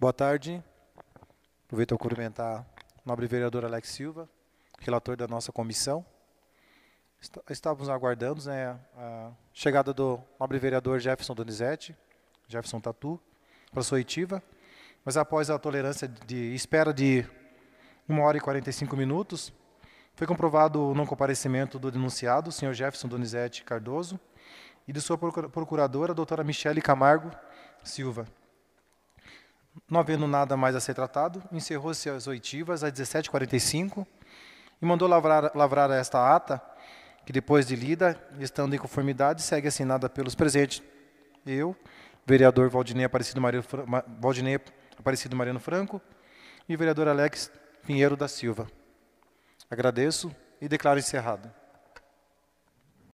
Boa tarde. Aproveito para cumprimentar o nobre vereador Alex Silva, relator da nossa comissão. Estávamos aguardando né, a chegada do nobre vereador Jefferson Donizete, Jefferson Tatu, para a sua oitiva, mas após a tolerância de espera de 1 hora e 45 minutos, foi comprovado o não comparecimento do denunciado, senhor Jefferson Donizete Cardoso, e de sua procuradora, doutora Michele Camargo Silva. Não havendo nada mais a ser tratado, encerrou-se as oitivas às 17h45 e mandou lavrar, lavrar esta ata, que depois de lida, estando em conformidade, segue assinada pelos presentes. Eu, vereador Valdinei Aparecido, Maria, Valdinei Aparecido Mariano Franco e vereador Alex Pinheiro da Silva. Agradeço e declaro encerrado.